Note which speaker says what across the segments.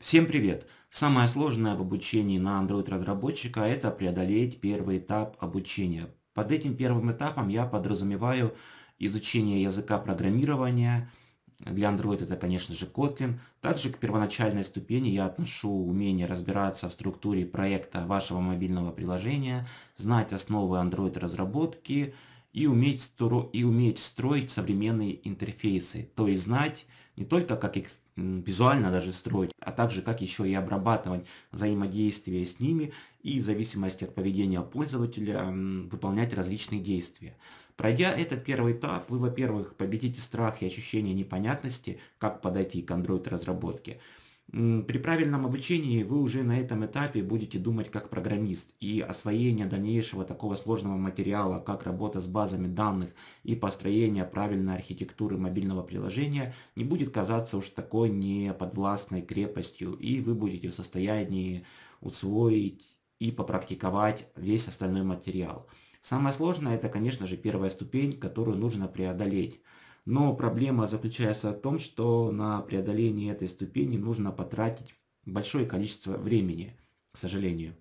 Speaker 1: Всем привет! Самое сложное в обучении на Android-разработчика – это преодолеть первый этап обучения. Под этим первым этапом я подразумеваю изучение языка программирования. Для Android это, конечно же, Kotlin. Также к первоначальной ступени я отношу умение разбираться в структуре проекта вашего мобильного приложения, знать основы Android-разработки и уметь, стро... и уметь строить современные интерфейсы. То есть знать не только как их визуально даже строить, а также как еще и обрабатывать взаимодействие с ними и в зависимости от поведения пользователя выполнять различные действия. Пройдя этот первый этап, вы, во-первых, победите страх и ощущение непонятности, как подойти к Android-разработке – при правильном обучении вы уже на этом этапе будете думать как программист, и освоение дальнейшего такого сложного материала, как работа с базами данных и построение правильной архитектуры мобильного приложения, не будет казаться уж такой неподвластной крепостью, и вы будете в состоянии усвоить и попрактиковать весь остальной материал. Самое сложное это, конечно же, первая ступень, которую нужно преодолеть. Но проблема заключается в том, что на преодоление этой ступени нужно потратить большое количество времени, к сожалению.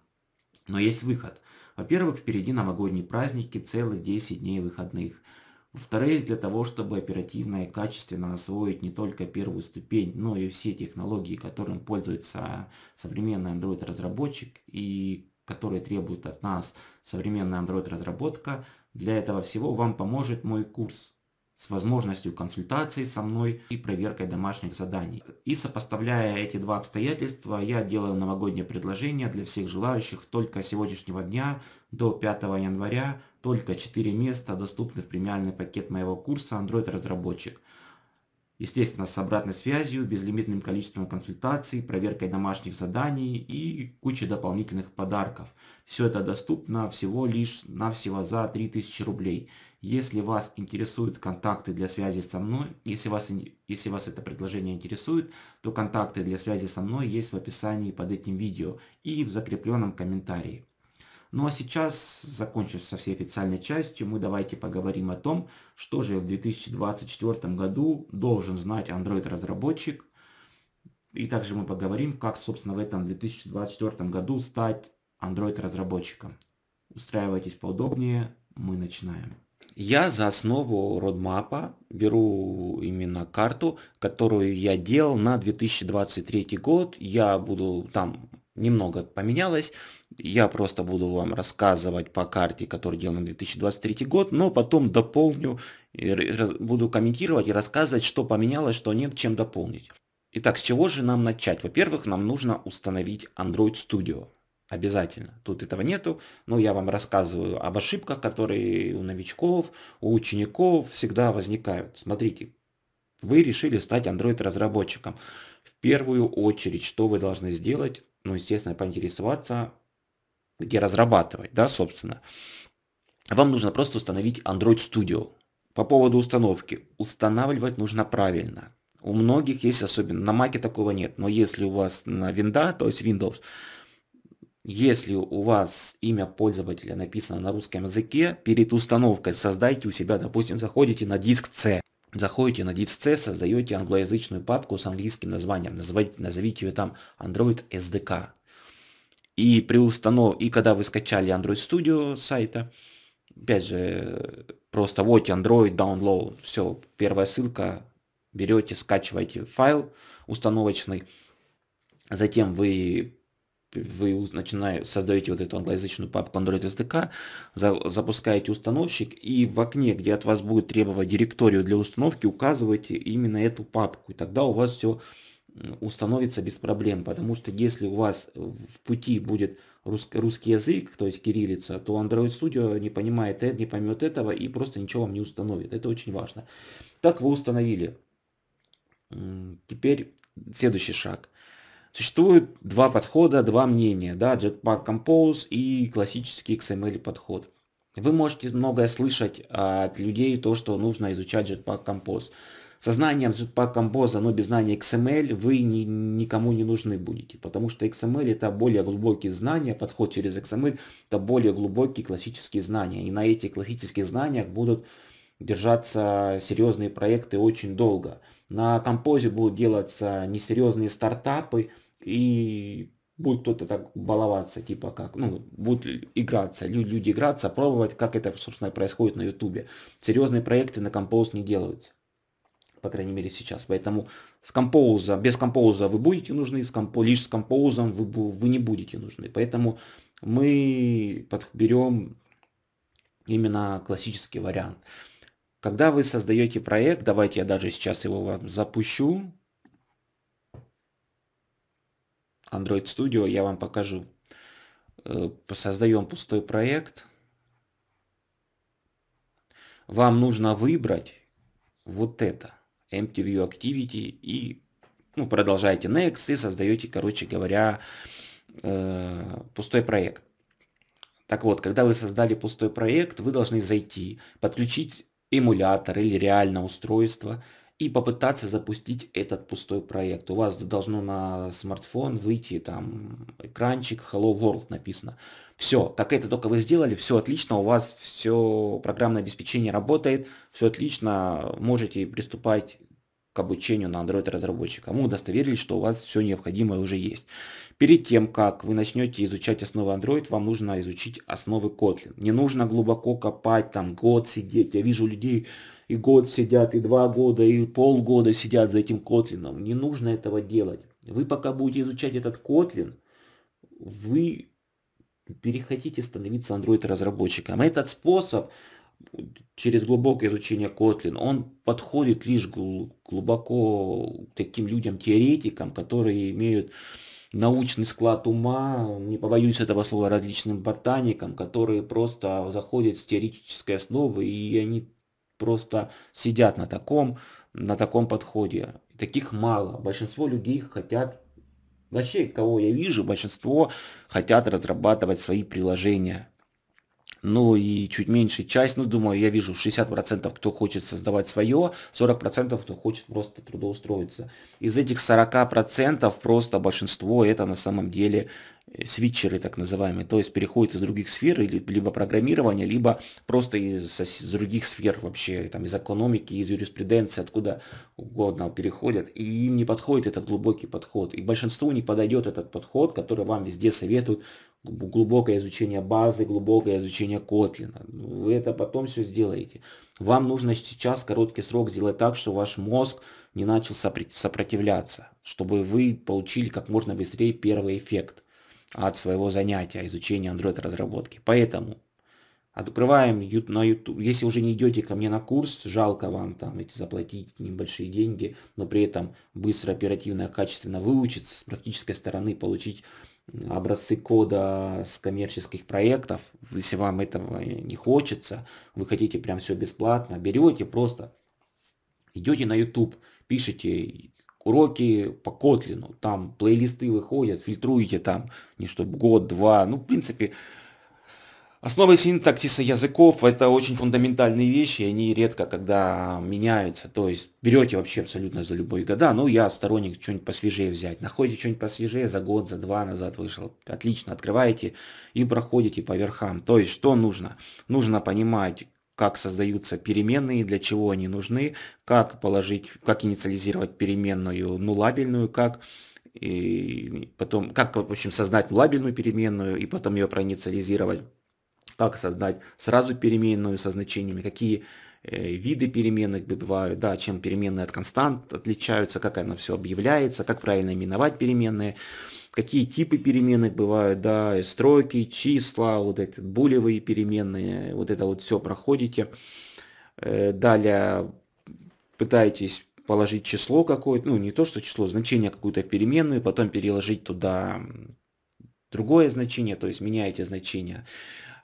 Speaker 1: Но есть выход. Во-первых, впереди новогодние праздники, целых 10 дней выходных. Во-вторых, для того, чтобы оперативно и качественно освоить не только первую ступень, но и все технологии, которым пользуется современный Android-разработчик и которые требуют от нас современная Android-разработка, для этого всего вам поможет мой курс с возможностью консультаций со мной и проверкой домашних заданий. И сопоставляя эти два обстоятельства, я делаю новогоднее предложение для всех желающих только сегодняшнего дня до 5 января, только 4 места доступны в премиальный пакет моего курса Android-разработчик. Естественно, с обратной связью, безлимитным количеством консультаций, проверкой домашних заданий и кучей дополнительных подарков. Все это доступно всего лишь навсего за 3000 рублей. Если вас интересуют контакты для связи со мной, если вас, если вас это предложение интересует, то контакты для связи со мной есть в описании под этим видео и в закрепленном комментарии. Ну а сейчас, закончив со всей официальной частью, мы давайте поговорим о том, что же в 2024 году должен знать Android-разработчик. И также мы поговорим, как, собственно, в этом 2024 году стать Android-разработчиком. Устраивайтесь поудобнее, мы начинаем. Я за основу родмапа беру именно карту, которую я делал на 2023 год. Я буду там немного поменялось. Я просто буду вам рассказывать по карте, которую делал на 2023 год, но потом дополню, буду комментировать и рассказывать, что поменялось, что нет, чем дополнить. Итак, с чего же нам начать? Во-первых, нам нужно установить Android Studio. Обязательно. Тут этого нету, но я вам рассказываю об ошибках, которые у новичков, у учеников всегда возникают. Смотрите, вы решили стать Android-разработчиком. В первую очередь, что вы должны сделать, ну, естественно, поинтересоваться, где разрабатывать, да, собственно. Вам нужно просто установить Android Studio. По поводу установки. Устанавливать нужно правильно. У многих есть особенно, на Маке такого нет, но если у вас на винда, то есть Windows, если у вас имя пользователя написано на русском языке, перед установкой создайте у себя, допустим, заходите на диск C, Заходите на DSC создаете англоязычную папку с английским названием, назовите, назовите ее там Android SDK. И при установ... и когда вы скачали Android Studio сайта, опять же, просто вот Android Download, все, первая ссылка, берете, скачиваете файл установочный, затем вы вы начинаете, создаете вот эту англоязычную папку Android SDK, за, запускаете установщик и в окне, где от вас будет требовать директорию для установки, указываете именно эту папку. И тогда у вас все установится без проблем, потому что если у вас в пути будет русский, русский язык, то есть кириллица, то Android Studio не понимает это, не поймет этого и просто ничего вам не установит. Это очень важно. Так вы установили. Теперь следующий шаг – Существует два подхода, два мнения, да, Jetpack Compose и классический XML подход. Вы можете многое слышать а, от людей, то, что нужно изучать Jetpack Compose. Со знанием Jetpack Compose, но без знания XML вы ни, никому не нужны будете, потому что XML это более глубокие знания, подход через XML это более глубокие классические знания. И на этих классических знаниях будут держаться серьезные проекты очень долго. На композе будут делаться несерьезные стартапы, и будет кто-то так баловаться, типа как, ну, будет играться, люди, люди играться, пробовать, как это, собственно, происходит на Ютубе. Серьезные проекты на композ не делаются по крайней мере сейчас. Поэтому с компоуза, без компоуза вы будете нужны, с компо, лишь с компоузом вы, вы не будете нужны. Поэтому мы подберем именно классический вариант. Когда вы создаете проект, давайте я даже сейчас его вам запущу, Android Studio, я вам покажу. Э, Создаем пустой проект. Вам нужно выбрать вот это. Empty View Activity и ну, продолжаете Next и создаете, короче говоря, э, пустой проект. Так вот, когда вы создали пустой проект, вы должны зайти, подключить эмулятор или реально устройство – и попытаться запустить этот пустой проект. У вас должно на смартфон выйти там экранчик Hello World написано. Все, как это только вы сделали, все отлично, у вас все программное обеспечение работает, все отлично, можете приступать обучению на Android разработчика. Мы удостоверились, что у вас все необходимое уже есть. Перед тем, как вы начнете изучать основы Android, вам нужно изучить основы Kotlin. Не нужно глубоко копать, там год сидеть. Я вижу людей и год сидят, и два года, и полгода сидят за этим Kotlin. Не нужно этого делать. Вы пока будете изучать этот Kotlin, вы перехотите становиться Android разработчиком. Этот способ через глубокое изучение Kotlin, он подходит лишь глубоко таким людям-теоретикам, которые имеют научный склад ума, не побоюсь этого слова, различным ботаникам, которые просто заходят с теоретической основы, и они просто сидят на таком, на таком подходе. Таких мало. Большинство людей хотят, вообще, кого я вижу, большинство хотят разрабатывать свои приложения ну и чуть меньше часть, ну думаю, я вижу 60% кто хочет создавать свое, 40% кто хочет просто трудоустроиться. Из этих 40% просто большинство это на самом деле э, свитчеры так называемые, то есть переходят из других сфер, либо программирования, либо просто из, из других сфер вообще, там из экономики, из юриспруденции, откуда угодно переходят, и им не подходит этот глубокий подход, и большинству не подойдет этот подход, который вам везде советуют, глубокое изучение базы, глубокое изучение Котлина. Вы это потом все сделаете. Вам нужно сейчас короткий срок сделать так, чтобы ваш мозг не начал сопротивляться, чтобы вы получили как можно быстрее первый эффект от своего занятия изучения Android разработки. Поэтому открываем на YouTube. Если уже не идете ко мне на курс, жалко вам там эти заплатить небольшие деньги, но при этом быстро, оперативно, качественно выучиться, с практической стороны получить образцы кода с коммерческих проектов, если вам этого не хочется, вы хотите прям все бесплатно, берете просто, идете на YouTube, пишите уроки по Котлину, там плейлисты выходят, фильтруете там, не что, год-два, ну, в принципе, Основы синтаксиса языков – это очень фундаментальные вещи, и они редко когда меняются. То есть берете вообще абсолютно за любые года. Ну, я сторонник что-нибудь посвежее взять. Находите что-нибудь посвежее, за год, за два назад вышел. Отлично, открываете и проходите по верхам. То есть что нужно? Нужно понимать, как создаются переменные, для чего они нужны, как положить, как инициализировать переменную нулабельную, как и потом, как, в общем, создать лабельную переменную и потом ее проинициализировать как создать сразу переменную со значениями, какие э, виды переменных бывают, да, чем переменные от констант отличаются, как оно все объявляется, как правильно именовать переменные, какие типы переменных бывают, да, строки, числа, вот эти булевые переменные, вот это вот все проходите. Э, далее пытаетесь положить число какое-то, ну не то что число, значение какое-то в переменную, потом переложить туда другое значение, то есть меняете значение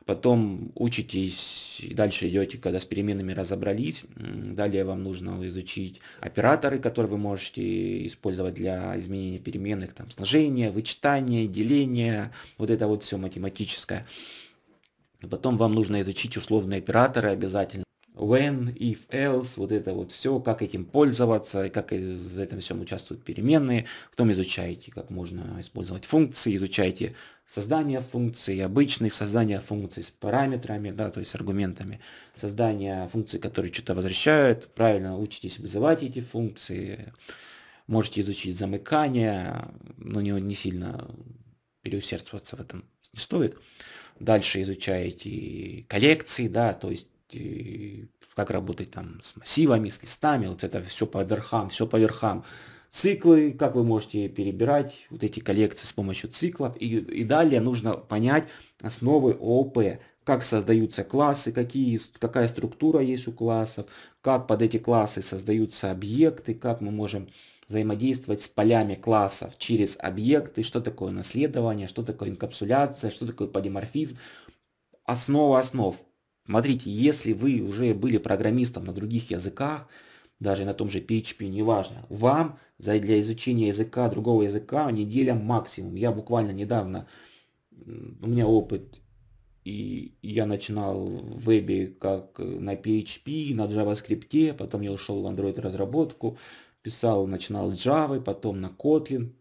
Speaker 1: потом учитесь и дальше идете, когда с переменными разобрались. Далее вам нужно изучить операторы, которые вы можете использовать для изменения переменных, там сложение, вычитание, деление, вот это вот все математическое. И потом вам нужно изучить условные операторы обязательно when, if, else, вот это вот все, как этим пользоваться, как в этом всем участвуют переменные, в том изучаете, как можно использовать функции, изучаете создание функций, обычных, создание функций с параметрами, да, то есть аргументами, создание функций, которые что-то возвращают, правильно учитесь вызывать эти функции, можете изучить замыкание, но не, не сильно переусердствоваться в этом не стоит. Дальше изучаете коллекции, да, то есть и как работать там с массивами, с листами, вот это все по верхам, все по верхам. Циклы, как вы можете перебирать вот эти коллекции с помощью циклов. И, и далее нужно понять основы ООП, как создаются классы, какие, какая структура есть у классов, как под эти классы создаются объекты, как мы можем взаимодействовать с полями классов через объекты, что такое наследование, что такое инкапсуляция, что такое полиморфизм. Основа основ. Смотрите, если вы уже были программистом на других языках, даже на том же PHP, неважно, вам для изучения языка, другого языка неделя максимум. Я буквально недавно, у меня опыт, и я начинал в вебе как э, на PHP, на JavaScript, потом я ушел в Android разработку, писал, начинал с Java, потом на Kotlin,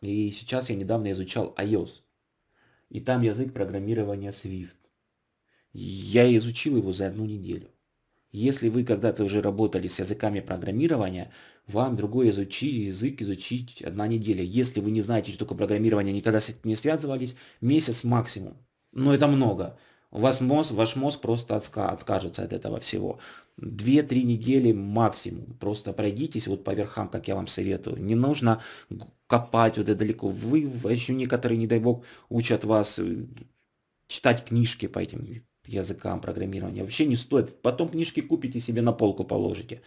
Speaker 1: и сейчас я недавно изучал iOS. И там язык программирования Swift. Я изучил его за одну неделю. Если вы когда-то уже работали с языками программирования, вам другой изучи, язык изучить одна неделя. Если вы не знаете, что такое программирование, никогда с этим не связывались, месяц максимум. Но это много. У вас мозг, ваш мозг просто отска, откажется от этого всего. Две-три недели максимум. Просто пройдитесь вот по верхам, как я вам советую. Не нужно копать вот это далеко. Вы еще некоторые, не дай бог, учат вас э, читать книжки по этим языкам программирования. Вообще не стоит. Потом книжки купите себе на полку положите.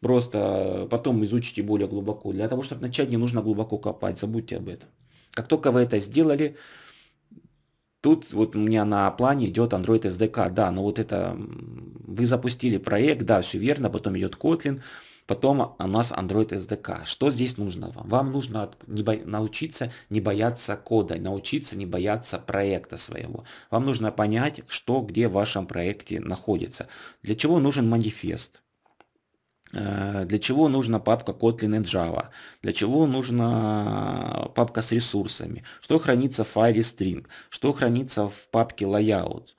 Speaker 1: Просто э, потом изучите более глубоко. Для того, чтобы начать, не нужно глубоко копать. Забудьте об этом. Как только вы это сделали, тут вот у меня на плане идет Android SDK. Да, но вот это вы запустили проект, да, все верно, потом идет Kotlin. Потом у нас Android SDK. Что здесь нужно вам? Вам нужно не бо... научиться не бояться кода, научиться не бояться проекта своего. Вам нужно понять, что где в вашем проекте находится. Для чего нужен манифест? Э, для чего нужна папка Kotlin и Java? Для чего нужна папка с ресурсами? Что хранится в файле string? Что хранится в папке layout?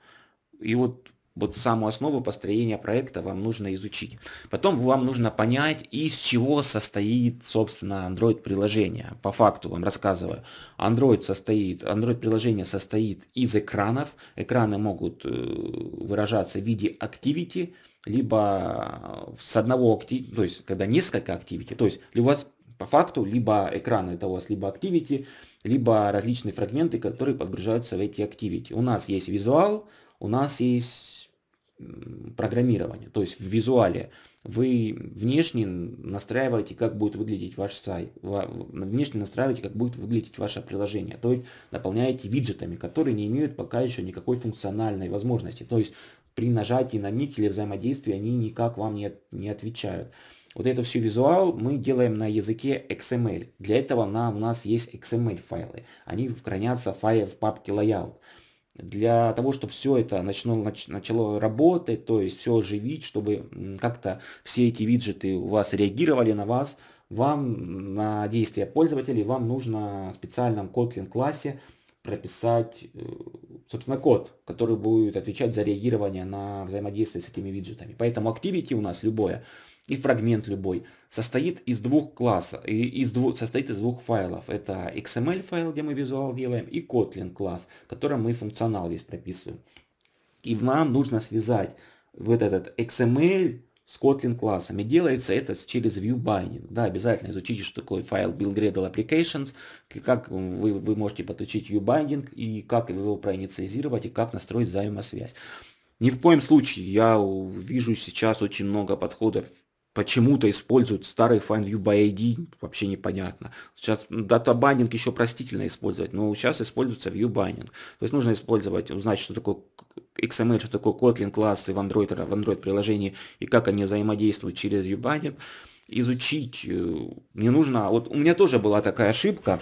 Speaker 1: И вот вот саму основу построения проекта вам нужно изучить. Потом вам нужно понять, из чего состоит, собственно, Android-приложение. По факту вам рассказываю. Android состоит, Android-приложение состоит из экранов. Экраны могут э, выражаться в виде activity, либо э, с одного activity, то есть когда несколько activity, то есть у вас по факту либо экраны это у вас либо activity, либо различные фрагменты, которые подгружаются в эти activity. У нас есть визуал, у нас есть программирования, то есть в визуале. Вы внешне настраиваете, как будет выглядеть ваш сайт, внешне настраиваете, как будет выглядеть ваше приложение, то есть наполняете виджетами, которые не имеют пока еще никакой функциональной возможности, то есть при нажатии на них или взаимодействии они никак вам не, не отвечают. Вот это все визуал мы делаем на языке XML. Для этого на, у нас есть XML файлы. Они хранятся в, файле в папке layout для того, чтобы все это начало, начало работать, то есть все оживить, чтобы как-то все эти виджеты у вас реагировали на вас, вам на действия пользователей, вам нужно в специальном Kotlin классе прописать, э, собственно, код, который будет отвечать за реагирование на взаимодействие с этими виджетами. Поэтому activity у нас любое – и фрагмент любой, состоит из двух класса и из двух, состоит из двух файлов. Это XML файл, где мы визуал делаем, и Kotlin класс, в котором мы функционал весь прописываем. И нам нужно связать вот этот XML с Kotlin классами. Делается это через viewbinding. Да, обязательно изучите, что такое файл buildgradle applications, как вы, вы можете подключить viewbinding, и как его проинициализировать, и как настроить взаимосвязь. Ни в коем случае я вижу сейчас очень много подходов почему-то используют старый FindView by ID, вообще непонятно. Сейчас датабайнинг еще простительно использовать, но сейчас используется viewbinding. То есть нужно использовать, узнать, что такое XML, что такое Kotlin классы в Android, в Android приложении и как они взаимодействуют через viewbinding. Изучить э, не нужно. Вот у меня тоже была такая ошибка.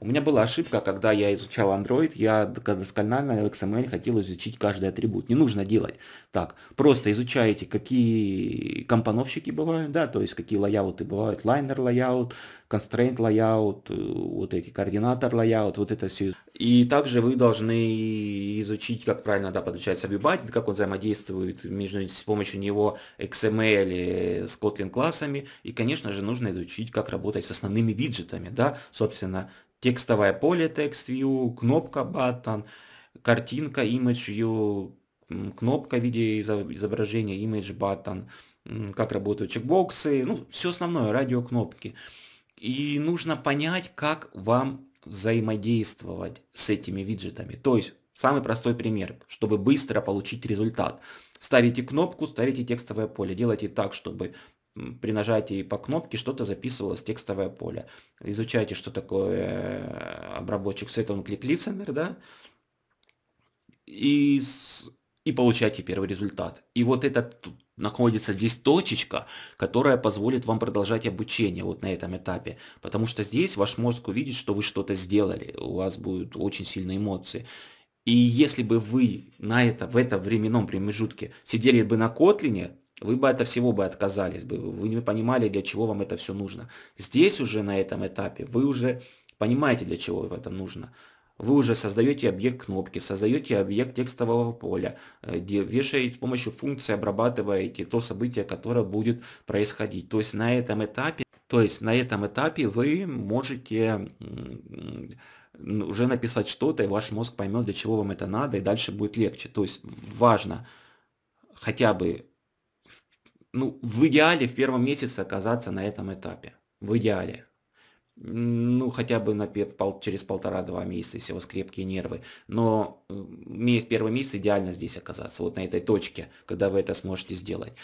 Speaker 1: У меня была ошибка, когда я изучал Android, я досконально XML хотел изучить каждый атрибут. Не нужно делать так. Просто изучаете, какие компоновщики бывают, да, то есть какие лайауты бывают, лайнер лайаут, constraint layout, э, вот эти координатор layout, вот это все. И также вы должны изучить, как правильно да, подключается Abibyte, как он взаимодействует между, с помощью него XML с Kotlin классами. И, конечно же, нужно изучить, как работать с основными виджетами. Да? Собственно, текстовое поле Text View, кнопка Button, картинка Image View, кнопка в виде изображения Image Button, как работают чекбоксы, ну, все основное, радиокнопки. И нужно понять, как вам взаимодействовать с этими виджетами. То есть, самый простой пример, чтобы быстро получить результат. Ставите кнопку, ставите текстовое поле, делайте так, чтобы при нажатии по кнопке что-то записывалось в текстовое поле. Изучайте, что такое э, обработчик Second Click Listener, да, и, и получайте первый результат. И вот этот находится здесь точечка, которая позволит вам продолжать обучение вот на этом этапе. Потому что здесь ваш мозг увидит, что вы что-то сделали, у вас будут очень сильные эмоции. И если бы вы на это, в этом временном промежутке сидели бы на Котлине, вы бы от всего бы отказались бы, вы не понимали, для чего вам это все нужно. Здесь уже на этом этапе вы уже понимаете, для чего вам это нужно. Вы уже создаете объект кнопки, создаете объект текстового поля, где э, вешаете с помощью функции, обрабатываете то событие, которое будет происходить. То есть на этом этапе, то есть на этом этапе вы можете уже написать что-то, и ваш мозг поймет, для чего вам это надо, и дальше будет легче. То есть важно хотя бы ну, в идеале в первом месяце оказаться на этом этапе. В идеале. Ну, хотя бы на, пол, через полтора-два месяца, если у вас крепкие нервы. Но в первый месяц идеально здесь оказаться, вот на этой точке, когда вы это сможете сделать.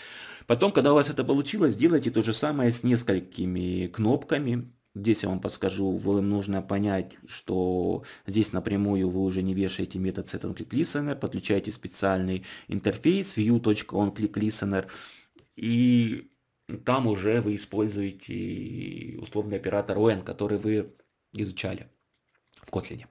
Speaker 1: Потом, когда у вас это получилось, сделайте то же самое с несколькими кнопками. Здесь я вам подскажу, вам нужно понять, что здесь напрямую вы уже не вешаете метод setOnClickListener, подключаете специальный интерфейс view.onClickListener, listener и там уже вы используете условный оператор when, который вы изучали в Kotlin.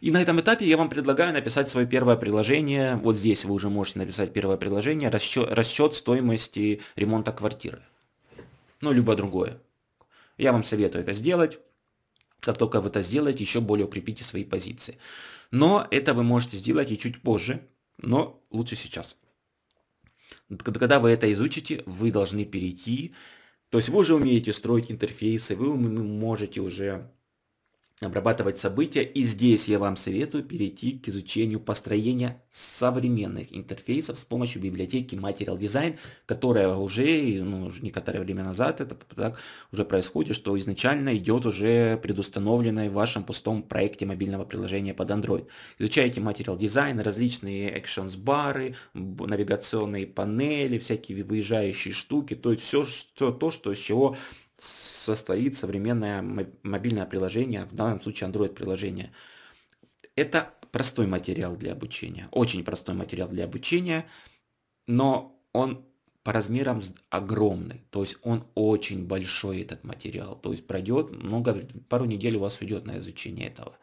Speaker 1: И на этом этапе я вам предлагаю написать свое первое приложение. Вот здесь вы уже можете написать первое приложение, расчет, расчет стоимости ремонта квартиры. Ну, либо другое. Я вам советую это сделать. Как только вы это сделаете, еще более укрепите свои позиции. Но это вы можете сделать и чуть позже, но лучше сейчас. Когда вы это изучите, вы должны перейти. То есть вы уже умеете строить интерфейсы, вы можете уже обрабатывать события. И здесь я вам советую перейти к изучению построения современных интерфейсов с помощью библиотеки Material Design, которая уже ну, некоторое время назад это так уже происходит, что изначально идет уже предустановленное в вашем пустом проекте мобильного приложения под Android. Изучайте Material Design, различные actions бары, навигационные панели, всякие выезжающие штуки, то есть все, все то, что, с чего состоит современное мобильное приложение, в данном случае Android-приложение. Это простой материал для обучения, очень простой материал для обучения, но он по размерам огромный, то есть он очень большой этот материал, то есть пройдет много, пару недель у вас уйдет на изучение этого.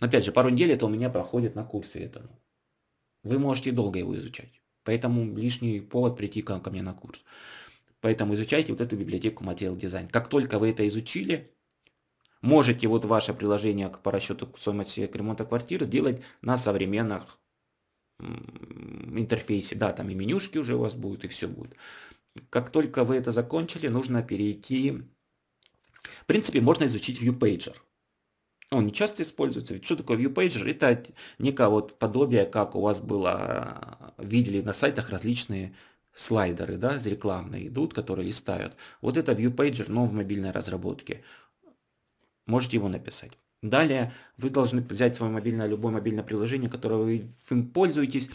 Speaker 1: Опять же, пару недель это у меня проходит на курсе этому. Вы можете долго его изучать, поэтому лишний повод прийти ко, ко мне на курс. Поэтому изучайте вот эту библиотеку Material Design. Как только вы это изучили, можете вот ваше приложение по расчету стоимости ремонта квартир сделать на современных интерфейсе, да, там и менюшки уже у вас будут, и все будет. Как только вы это закончили, нужно перейти... В принципе, можно изучить ViewPager. Он не часто используется. Ведь что такое ViewPager? Это некое вот подобие, как у вас было, видели на сайтах различные слайдеры, да, с рекламной идут, которые листают. Вот это ViewPager, но в мобильной разработке. Можете его написать. Далее вы должны взять свое мобильное, любое мобильное приложение, которое вы им пользуетесь,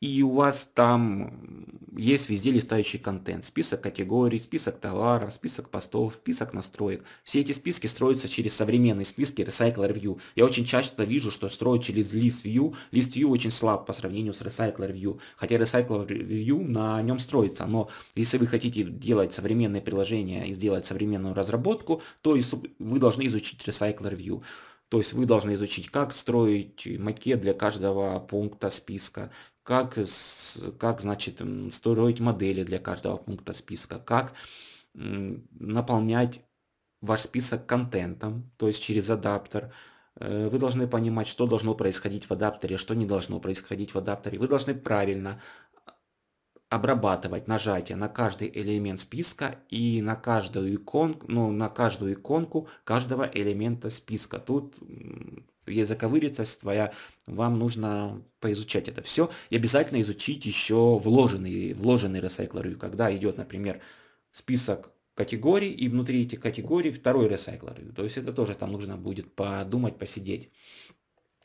Speaker 1: и у вас там есть везде листающий контент, список категорий, список товаров, список постов, список настроек. Все эти списки строятся через современные списки Recycler View. Я очень часто вижу, что строят через List View. List View очень слаб по сравнению с Recycler View, хотя Recycler View на нем строится, но если вы хотите делать современные приложения и сделать современную разработку, то вы должны изучить Recycler View. То есть вы должны изучить, как строить макет для каждого пункта списка, как, как значит, строить модели для каждого пункта списка, как наполнять ваш список контентом, то есть через адаптер. Э, вы должны понимать, что должно происходить в адаптере, что не должно происходить в адаптере. Вы должны правильно обрабатывать нажатие на каждый элемент списка и на каждую иконку, ну, на каждую иконку каждого элемента списка. Тут языковыритость твоя, вам нужно поизучать это все и обязательно изучить еще вложенные, вложенные ресайклеры, когда идет, например, список категорий и внутри этих категорий второй ресайклер. То есть это тоже там нужно будет подумать, посидеть.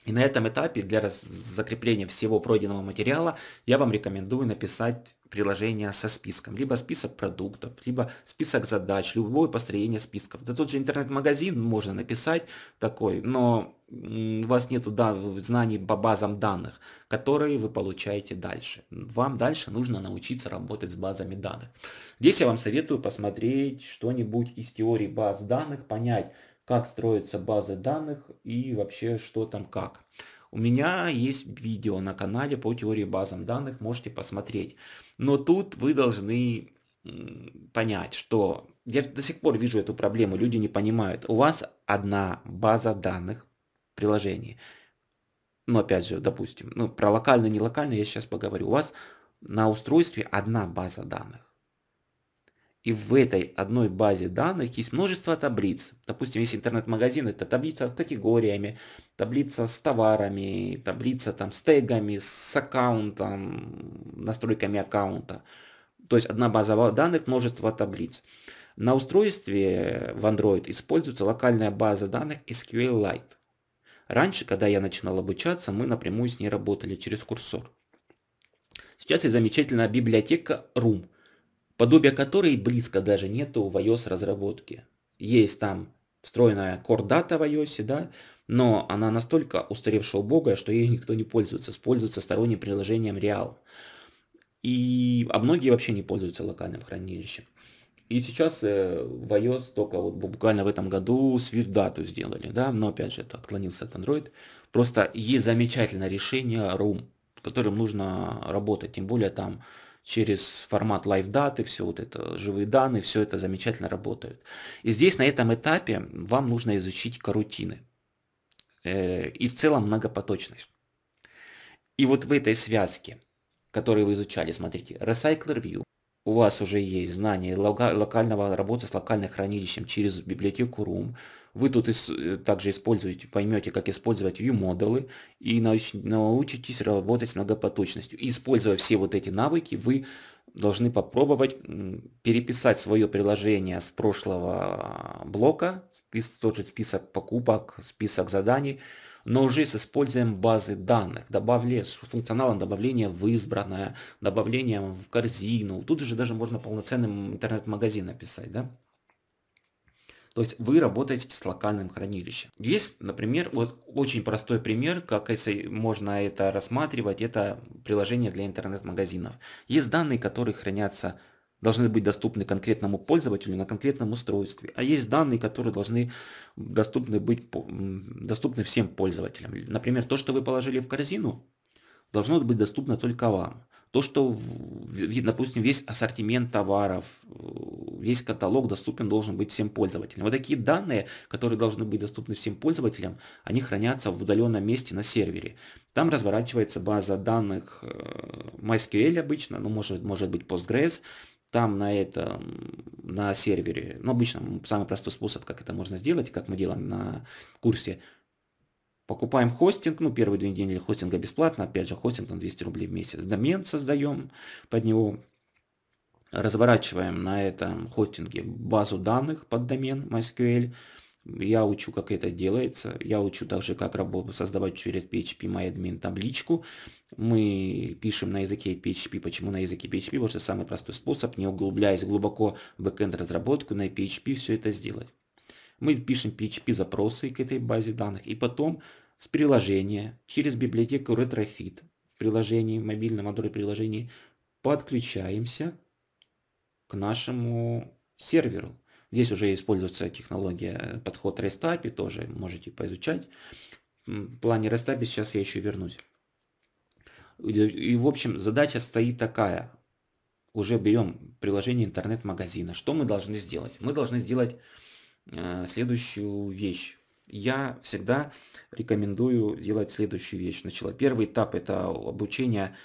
Speaker 1: И на этом этапе для закрепления всего пройденного материала я вам рекомендую написать приложение со списком. Либо список продуктов, либо список задач, любое построение списков. Да тот же интернет-магазин можно написать такой, но у вас нет да, знаний по базам данных, которые вы получаете дальше. Вам дальше нужно научиться работать с базами данных. Здесь я вам советую посмотреть что-нибудь из теории баз данных, понять, как строится базы данных и вообще что там как. У меня есть видео на канале по теории базам данных, можете посмотреть. Но тут вы должны понять, что я до сих пор вижу эту проблему, люди не понимают. У вас одна база данных в приложении. Ну, опять же, допустим, ну, про локально, не я сейчас поговорю. У вас на устройстве одна база данных. И в этой одной базе данных есть множество таблиц. Допустим, есть интернет-магазин, это таблица с категориями, таблица с товарами, таблица там с тегами, с аккаунтом, настройками аккаунта. То есть одна база данных, множество таблиц. На устройстве в Android используется локальная база данных SQLite. Раньше, когда я начинал обучаться, мы напрямую с ней работали через курсор. Сейчас есть замечательная библиотека Room, подобия которой близко даже нету в iOS разработке. Есть там встроенная Core Data в iOS, да, но она настолько устаревшая убогая, что ей никто не пользуется, используется сторонним приложением Real. И, а многие вообще не пользуются локальным хранилищем. И сейчас э, в iOS только вот буквально в этом году Swift дату сделали, да, но опять же это отклонился от Android. Просто есть замечательное решение Room, которым нужно работать, тем более там через формат лайв-даты, все вот это, живые данные, все это замечательно работает. И здесь на этом этапе вам нужно изучить карутины э, и в целом многопоточность. И вот в этой связке, которую вы изучали, смотрите, Recycler View, у вас уже есть знание локального работы с локальным хранилищем через библиотеку Room, вы тут э, также используете, поймете, как использовать view-модулы и научитесь работать с многопоточностью. И используя все вот эти навыки, вы должны попробовать переписать свое приложение с прошлого а, блока, тот же список покупок, список заданий, но уже с использованием базы данных, добавле, с функционалом добавления в избранное, добавлением в корзину. Тут же даже можно полноценный интернет-магазин написать, да? То есть вы работаете с локальным хранилищем. Есть, например, вот очень простой пример, как если можно это рассматривать, это приложение для интернет-магазинов. Есть данные, которые хранятся должны быть доступны конкретному пользователю на конкретном устройстве. А есть данные, которые должны доступны быть доступны всем пользователям. Например, то, что вы положили в корзину, должно быть доступно только вам. То, что, допустим, весь ассортимент товаров, э, весь каталог доступен должен быть всем пользователям. Вот такие данные, которые должны быть доступны всем пользователям, они хранятся в удаленном месте на сервере. Там разворачивается база данных э, MySQL обычно, ну, может, может быть Postgres, там на этом, на сервере, ну, обычно самый простой способ, как это можно сделать, как мы делаем на курсе, Покупаем хостинг, ну первые две недели хостинга бесплатно, опять же хостинг на 200 рублей в месяц. Домен создаем под него, разворачиваем на этом хостинге базу данных под домен MySQL. Я учу, как это делается. Я учу также, как работать, создавать через PHP MyAdmin табличку. Мы пишем на языке PHP. Почему на языке PHP? Потому что самый простой способ, не углубляясь глубоко в бэкэнд разработку, на PHP все это сделать мы пишем PHP-запросы к этой базе данных, и потом с приложения через библиотеку Retrofit в приложении, в мобильном Android приложении подключаемся к нашему серверу. Здесь уже используется технология э, подход REST API, тоже можете поизучать. В плане REST API сейчас я еще вернусь. И в общем задача стоит такая. Уже берем приложение интернет-магазина. Что мы должны сделать? Мы должны сделать Э, следующую вещь. Я всегда рекомендую делать следующую вещь. Начало. Первый этап – это обучение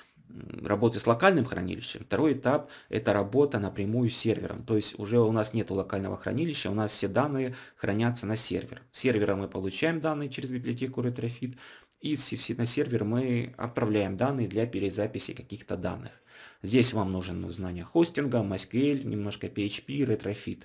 Speaker 1: работы с локальным хранилищем. Второй этап – это работа напрямую с сервером. То есть уже у нас нет локального хранилища, у нас все данные хранятся на сервер. С сервера мы получаем данные через библиотеку RetroFit, и на сервер мы отправляем данные для перезаписи каких-то данных. Здесь вам нужен знание хостинга, MySQL, немножко PHP, RetroFit.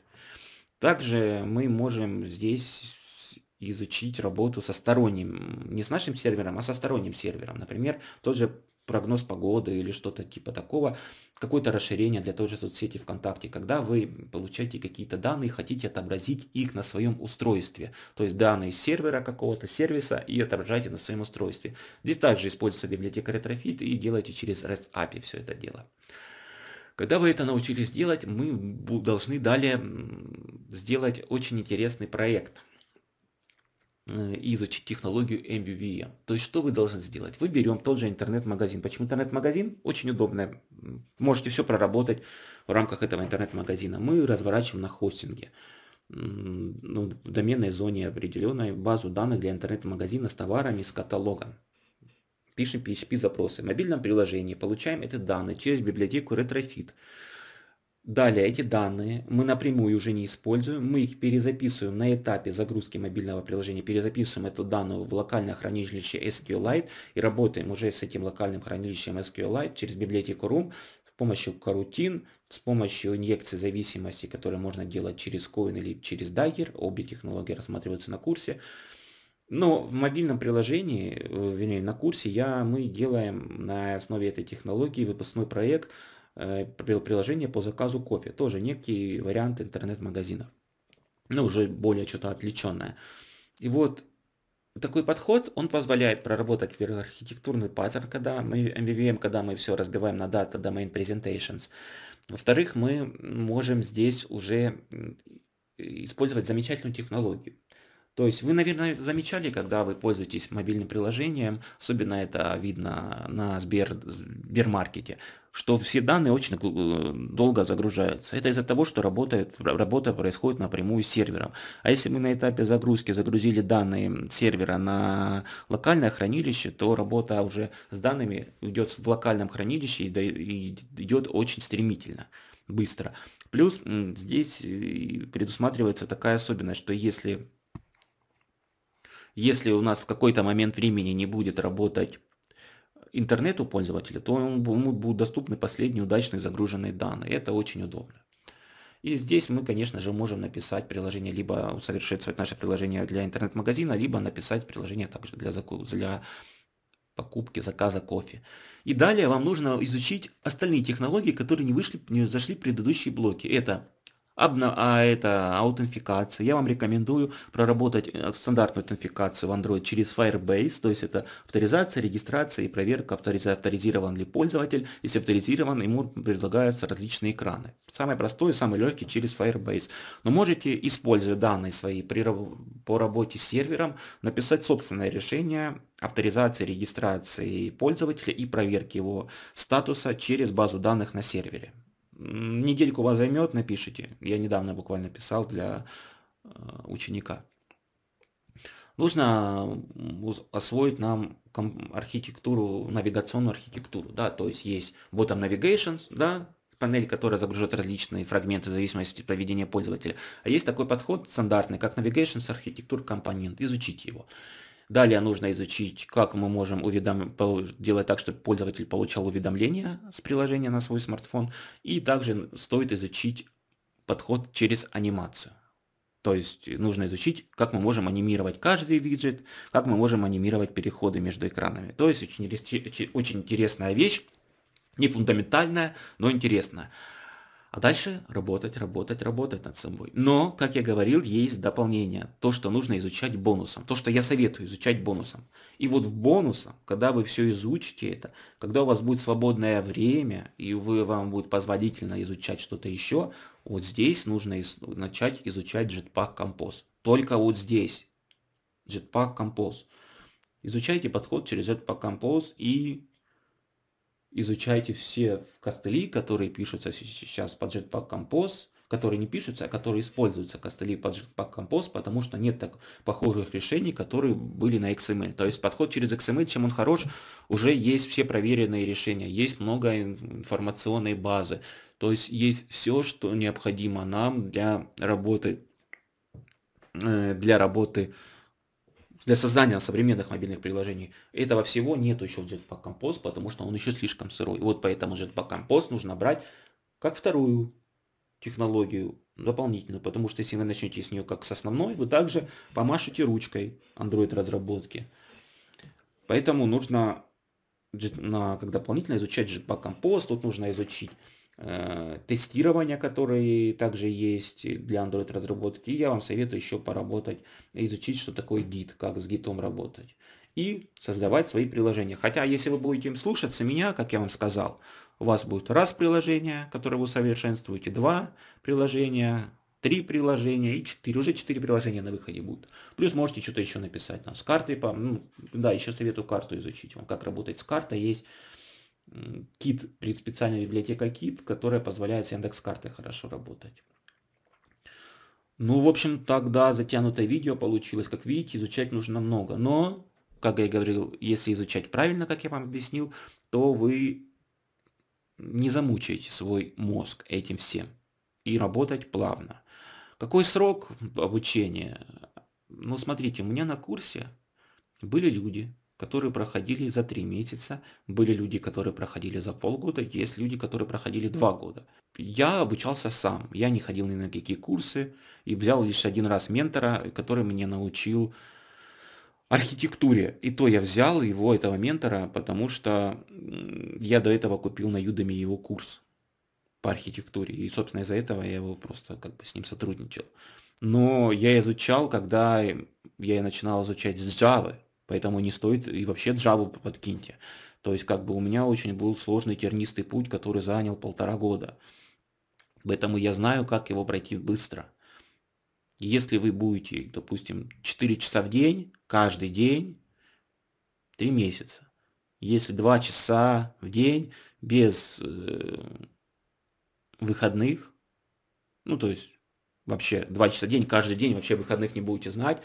Speaker 1: Также мы можем здесь изучить работу со сторонним, не с нашим сервером, а со сторонним сервером. Например, тот же прогноз погоды или что-то типа такого, какое-то расширение для той же соцсети ВКонтакте, когда вы получаете какие-то данные, хотите отобразить их на своем устройстве, то есть данные сервера какого-то сервиса и отображаете на своем устройстве. Здесь также используется библиотека Retrofit и делаете через REST API все это дело. Когда вы это научились делать, мы должны далее сделать очень интересный проект э, и изучить технологию MVVM. То есть что вы должны сделать? Вы берем тот же интернет-магазин. Почему интернет-магазин? Очень удобно. Можете все проработать в рамках этого интернет-магазина. Мы разворачиваем на хостинге ну, в доменной зоне определенной базу данных для интернет-магазина с товарами, с каталогом пишем PHP-запросы в мобильном приложении, получаем эти данные через библиотеку Retrofit. Далее эти данные мы напрямую уже не используем, мы их перезаписываем на этапе загрузки мобильного приложения, перезаписываем эту данную в локальное хранилище SQLite и работаем уже с этим локальным хранилищем SQLite через библиотеку Room с помощью карутин, с помощью инъекции зависимости, которые можно делать через Coin или через Dagger, обе технологии рассматриваются на курсе. Но в мобильном приложении, э, вернее, на курсе я, мы делаем на основе этой технологии выпускной проект э, приложения по заказу кофе. Тоже некий вариант интернет-магазинов. Ну, уже более что-то отвлеченное. И вот такой подход, он позволяет проработать первый архитектурный паттерн, когда мы MVVM, когда мы все разбиваем на Data Domain Presentations. Во-вторых, мы можем здесь уже использовать замечательную технологию. То есть вы, наверное, замечали, когда вы пользуетесь мобильным приложением, особенно это видно на Сбер, Сбермаркете, что все данные очень э, долго загружаются. Это из-за того, что работает, работа происходит напрямую с сервером. А если мы на этапе загрузки загрузили данные сервера на локальное хранилище, то работа уже с данными идет в локальном хранилище и идет очень стремительно, быстро. Плюс здесь э, предусматривается такая особенность, что если если у нас в какой-то момент времени не будет работать интернет у пользователя, то ему будут доступны последние удачные загруженные данные. Это очень удобно. И здесь мы, конечно же, можем написать приложение, либо усовершенствовать наше приложение для интернет-магазина, либо написать приложение также для, заку... для покупки, заказа кофе. И далее вам нужно изучить остальные технологии, которые не, вышли, не зашли в предыдущие блоки. Это обна... а это аутентификация. Я вам рекомендую проработать э, стандартную аутентификацию в Android через Firebase, то есть это авторизация, регистрация и проверка, авториз... авторизирован ли пользователь. Если авторизирован, ему предлагаются различные экраны. Самый простой и самый легкий через Firebase. Но можете, используя данные свои при... по работе с сервером, написать собственное решение авторизации, регистрации пользователя и проверки его статуса через базу данных на сервере недельку вас займет, напишите. Я недавно буквально писал для э, ученика. Нужно освоить нам архитектуру, навигационную архитектуру, да, то есть есть bottom navigation, да, панель, которая загружает различные фрагменты в зависимости от поведения пользователя. А есть такой подход стандартный, как Navigation с архитектур компонент. Изучите его. Далее нужно изучить, как мы можем уведом... делать так, чтобы пользователь получал уведомления с приложения на свой смартфон. И также стоит изучить подход через анимацию. То есть нужно изучить, как мы можем анимировать каждый виджет, как мы можем анимировать переходы между экранами. То есть очень, очень интересная вещь, не фундаментальная, но интересная. А дальше работать, работать, работать над собой. Но, как я говорил, есть дополнение. То, что нужно изучать бонусом. То, что я советую изучать бонусом. И вот в бонусом, когда вы все изучите это, когда у вас будет свободное время, и вы, вам будет позволительно изучать что-то еще, вот здесь нужно из, начать изучать Jetpack Compose. Только вот здесь. Jetpack Compose. Изучайте подход через Jetpack Compose и изучайте все костыли, которые пишутся сейчас под Jetpack Compose, которые не пишутся, а которые используются костыли под Jetpack Compose, потому что нет так похожих решений, которые были на XML. То есть подход через XML, чем он хорош, уже есть все проверенные решения, есть много информационной базы, то есть есть все, что необходимо нам для работы, э, для работы для создания современных мобильных приложений. Этого всего нет еще в Jetpack Compose, потому что он еще слишком сырой. Вот поэтому Jetpack Compose нужно брать как вторую технологию дополнительную, потому что если вы начнете с нее как с основной, вы также помашете ручкой Android разработки. Поэтому нужно на, как дополнительно изучать Jetpack Compose, тут нужно изучить Э, тестирования, которые также есть для Android разработки. И я вам советую еще поработать, изучить, что такое гид, как с гитом работать. И создавать свои приложения. Хотя, если вы будете им слушаться меня, как я вам сказал, у вас будет раз приложение, которое вы совершенствуете, два приложения, три приложения и четыре. Уже четыре приложения на выходе будут. Плюс можете что-то еще написать там с картой. Ну, да, еще советую карту изучить. Вам как работать с картой есть кит, специальная библиотека кит, которая позволяет с Яндекс картой хорошо работать. Ну, в общем, тогда затянутое видео получилось. Как видите, изучать нужно много. Но, как я и говорил, если изучать правильно, как я вам объяснил, то вы не замучаете свой мозг этим всем. И работать плавно. Какой срок обучения? Ну, смотрите, у меня на курсе были люди, которые проходили за три месяца, были люди, которые проходили за полгода, есть люди, которые проходили два года. Я обучался сам, я не ходил ни на какие курсы и взял лишь один раз ментора, который мне научил архитектуре. И то я взял его, этого ментора, потому что я до этого купил на Юдами его курс по архитектуре. И, собственно, из-за этого я его просто как бы с ним сотрудничал. Но я изучал, когда я начинал изучать с Java, Поэтому не стоит и вообще Java подкиньте. То есть как бы у меня очень был сложный тернистый путь, который занял полтора года. Поэтому я знаю, как его пройти быстро. Если вы будете, допустим, 4 часа в день, каждый день, 3 месяца. Если 2 часа в день без э, выходных, ну то есть вообще 2 часа в день, каждый день вообще выходных не будете знать,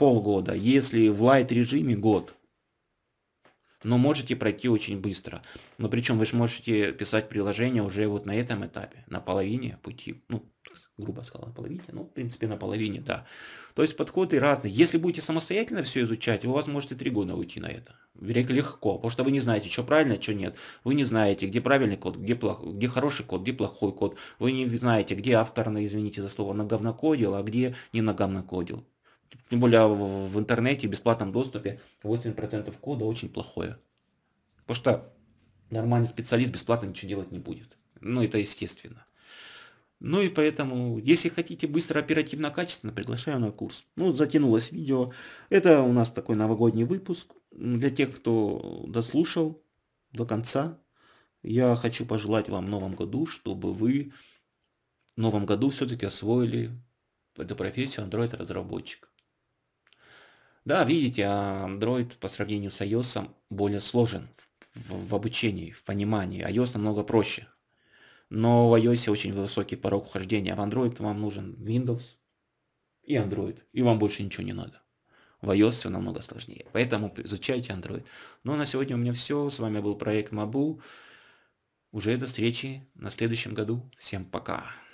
Speaker 1: полгода, если в лайт режиме год. Но можете пройти очень быстро. Но причем вы же можете писать приложение уже вот на этом этапе, на половине пути. Ну, грубо сказал, на половине, ну, в принципе, на половине, да. То есть подходы разные. Если будете самостоятельно все изучать, у вас может и три года уйти на это. Легко, потому что вы не знаете, что правильно, что нет. Вы не знаете, где правильный код, где, плох... где хороший код, где плохой код. Вы не знаете, где автор, извините за слово, наговнокодил, а где не наговнокодил тем более в интернете, в бесплатном доступе, 80% кода очень плохое. Потому что нормальный специалист бесплатно ничего делать не будет. Ну, это естественно. Ну и поэтому, если хотите быстро, оперативно, качественно, приглашаю на курс. Ну, затянулось видео. Это у нас такой новогодний выпуск. Для тех, кто дослушал до конца, я хочу пожелать вам в новом году, чтобы вы в новом году все-таки освоили эту профессию Android-разработчика. Да, видите, Android по сравнению с iOS более сложен в, в, в обучении, в понимании. iOS намного проще. Но в iOS очень высокий порог вхождения. В Android вам нужен Windows и Android. И вам больше ничего не надо. В iOS все намного сложнее. Поэтому изучайте Android. Ну, а на сегодня у меня все. С вами был проект Мабу. Уже до встречи на следующем году. Всем пока.